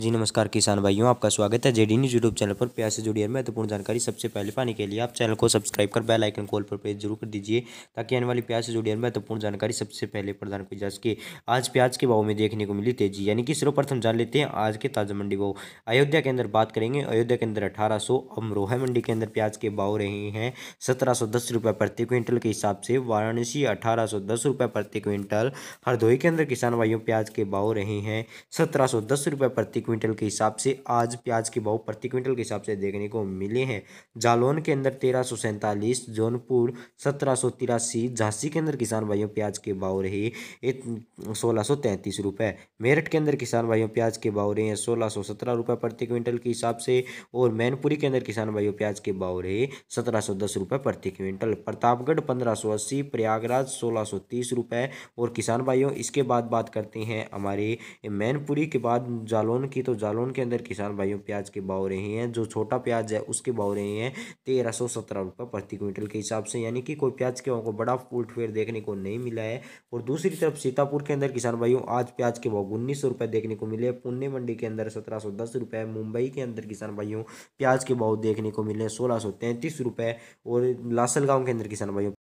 जी नमस्कार किसान भाइयों आपका स्वागत है जेडी न्यूज़ यूट्यूब चैनल पर प्यार से जुड़ी महत्वपूर्ण जानकारी सबसे पहले पाने के लिए आप चैनल को सब्सक्राइब कर बेल आइकन कॉल पर प्रेस जरूर कर दीजिए ताकि आने वाली प्याज से जुड़ी महत्वपूर्ण जानकारी सबसे पहले प्रदान की जा सके आज प्याज के भाव में देखने को मिली तेजी यानी कि सर्वप्रथम जान लेते हैं आज के ताज़ा मंडी भाव अयोध्या के अंदर बात करेंगे अयोध्या के अंदर अठारह सौ अमरोहा मंडी के अंदर प्याज के भाव रहे हैं सत्रह सौ दस प्रति क्विंटल के हिसाब से वाराणसी अठारह सौ दस प्रति क्विंटल हरदोई के अंदर किसान भाइयों प्याज के भाव रहे हैं सत्रह सौ दस प्रति क्विंटल के हिसाब से आज प्याज के भाव प्रति क्विंटल के हिसाब से देखने को मिले हैं जालौन के अंदर तेरह सौ सैंतालीस जौनपुर सत्रह सौ तिरासी झांसी के अंदर किसान भाइयों प्याज के भाव रहे सोलह सौ तैंतीस रुपये मेरठ के अंदर किसान भाइयों प्याज के भाव रहे हैं सोलह सौ सत्रह रुपये प्रति क्विंटल के हिसाब से और मैनपुरी के अंदर किसान भाइयों प्याज के भाव रहे सत्रह सौ दस रुपये प्रति क्विंटल प्रतापगढ़ पंद्रह सौ अस्सी प्रयागराज सोलह सौ तीस रुपये और किसान भाइयों इसके बाद बात करते हैं हमारे मैनपुरी के बाद जालौन की तो जालौन के अंदर किसान भाइयों प्याज के भाव रहे हैं जो छोटा प्याज है उसके भाव रहे हैं तेरह सौ सत्रह रुपये प्रति क्विंटल के हिसाब से यानी कि कोई प्याज के भाव को बड़ा उल्टफेर देखने को नहीं मिला है और दूसरी तरफ सीतापुर के अंदर किसान भाइयों आज प्याज के भाव उन्नीस सौ रुपये देखने को मिले पुणे मंडी के अंदर सत्रह सौ दस रुपये मुंबई के अंदर किसान भाइयों प्याज के भाव देखने को मिले सोलह सौ तैंतीस रुपये और लासलगांव के अंदर किसान भाइयों